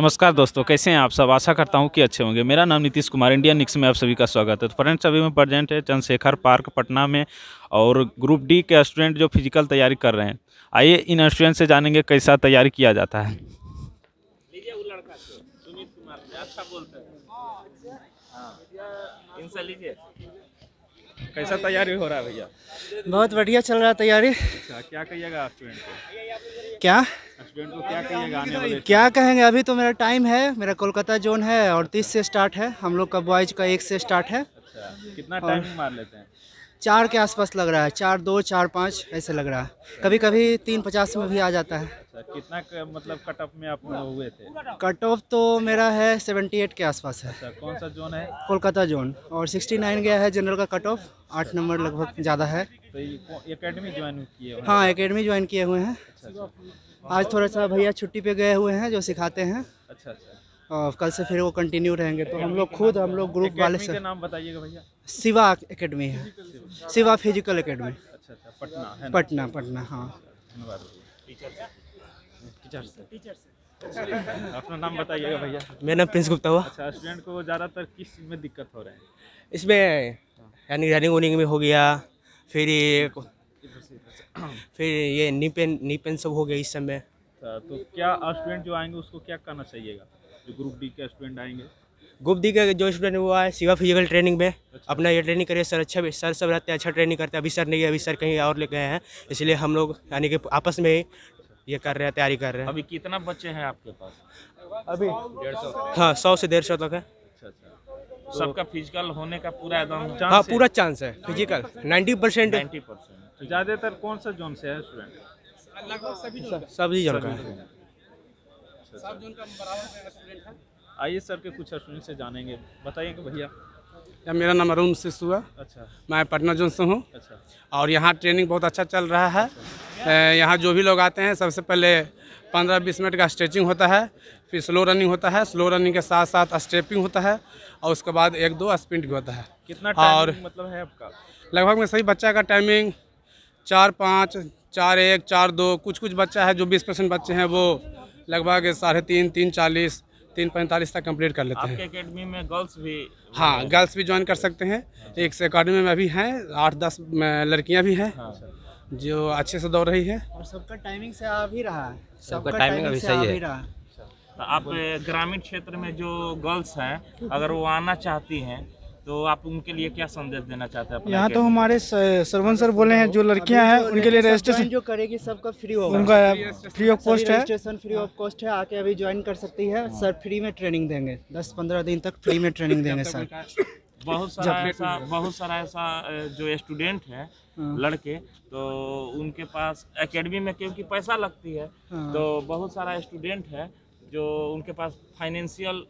नमस्कार दोस्तों कैसे हैं आप सब आशा करता हूं कि अच्छे होंगे मेरा नाम नीतीश कुमार इंडियन निक्स में आप सभी का स्वागत है तो फ्रेंड्स अभी मैं प्रेजेंट है चंद्रशेखर पार्क पटना में और ग्रुप डी के स्टूडेंट जो फिजिकल तैयारी कर रहे हैं आइए इन स्टूडेंट से जानेंगे कैसा तैयारी किया जाता है कैसा तैयारी हो रहा है भैया बहुत बढ़िया चल रहा है तैयारी अच्छा, क्या कहिएगा स्टूडेंट को क्या स्टूडेंट को क्या कहिएगा आने वाले क्या कहेंगे अभी तो मेरा टाइम है मेरा कोलकाता जोन है और तीस से स्टार्ट है हम लोग का बॉयज का एक से स्टार्ट है अच्छा कितना टाइम मार लेते हैं चार के आसपास लग रहा है चार दो चार पाँच ऐसे लग रहा है कभी कभी तीन पचास में भी आ जाता है अच्छा, कितना मतलब कट ऑफ में आप हुए थे कट ऑफ तो मेरा है सेवेंटी एट के आसपास है अच्छा, कौन सा जोन है कोलकाता जोन और सिक्सटी नाइन गया है जनरल का कट ऑफ आठ नंबर लगभग ज़्यादा है एकेडमी तो ज्वाइन किए हाँ एकेडमी ज्वाइन किए हुए हैं अच्छा, अच्छा। आज थोड़ा सा भैया छुट्टी पे गए हुए हैं जो सिखाते हैं अच्छा अच्छा और हाँ, कल से फिर वो कंटिन्यू रहेंगे तो हम लोग खुद हम लोग ग्रुप वाले से नाम बताइएगा भैया शिवा एकेडमी है शिवा फिजिकल एकेडमी पटना पटना पटना हाँ अपना नाम बताइएगा भैया मेरा नाम प्रिंस गुप्ता हुआ अच्छा स्टूडेंट को ज़्यादातर किस में दिक्कत हो रहा है इसमें रनिंग रनिंग वनिंग में हो गया फिर ये फिर ये नीपेन नीपेन सब हो गया इस समय अच्छा, तो क्या स्टूडेंट जो आएंगे उसको क्या करना चाहिएगा जो ग्रुप डी के स्टूडेंट आएंगे ग्रुप डी के जो स्टूडेंट वो आए सिवा फिजिकल ट्रेनिंग में अच्छा। अपना ये ट्रेनिंग करिए सर अच्छा सर सब रहते हैं अच्छा ट्रेनिंग करते हैं अभी सर नहीं है अभी सर कहीं और ले गए हैं इसलिए हम लोग यानी कि आपस में ही ये कर रहे हैं तैयारी कर रहे हैं अभी कितना बच्चे हैं आपके पास अभी हाँ सौ से डेढ़ सौ तक है अच्छा, अच्छा। सबका फिजिकल होने का पूरा एकदम हाँ पूरा चांस है physical ninety percent ninety percent ज़्यादातर कौन सा जोन से है स्टूडेंट लगभग सभी सभी जोन का जो उनका बराबर आइए सर के कुछ स्टूडेंट से जानेंगे बताइए कि भैया या मेरा नाम अरुण सिसु है अच्छा मैं पटना जोन से हूँ अच्छा और यहाँ ट्रेनिंग बहुत अच्छा चल रहा है अच्छा। यहाँ जो भी लोग आते हैं सबसे पहले पंद्रह बीस मिनट का स्ट्रेचिंग होता है फिर स्लो रनिंग होता है स्लो रनिंग के साथ साथ स्टेपिंग होता है और उसके बाद एक दो स्प्रिंट भी होता है कितना और मतलब है आपका लगभग में सही बच्चा का टाइमिंग चार पाँच चार एक चार दो कुछ कुछ बच्चा है जो बीस परसेंट बच्चे हैं वो लगभग साढ़े तीन तीन चालीस तीन पैंतालीस तक कंप्लीट कर लेते हैं अकेडमी में गर्ल्स भी हाँ गर्ल्स भी ज्वाइन कर सकते हैं एक अकेडमी में अभी हैं आठ दस लड़कियाँ भी हैं हाँ, जो अच्छे से दौड़ रही है और सबका टाइमिंग से आ भी रहा है सबका टाइमिंग अभी सही है तो आप ग्रामीण क्षेत्र में जो गर्ल्स हैं अगर वो आना चाहती हैं तो आप उनके लिए क्या संदेश देना चाहते हैं यहाँ तो हमारे सरवन सर बोले हैं जो लड़कियां हैं उनके लिए रजिस्ट्रेशन जो करेगी सबका फ्री होगा उनका फ्री ऑफ कॉस्ट है रजिस्ट्रेशन फ्री ऑफ कॉस्ट है आके अभी ज्वाइन कर सकती है हाँ। सर फ्री में ट्रेनिंग देंगे दस पंद्रह दिन तक फ्री में ट्रेनिंग देंगे सर बहुत सारा ऐसा बहुत सारा ऐसा जो स्टूडेंट है हाँ। लड़के तो उनके पास एकेडमी में क्योंकि पैसा लगती है हाँ। तो बहुत सारा स्टूडेंट है जो उनके पास फाइनेंशियल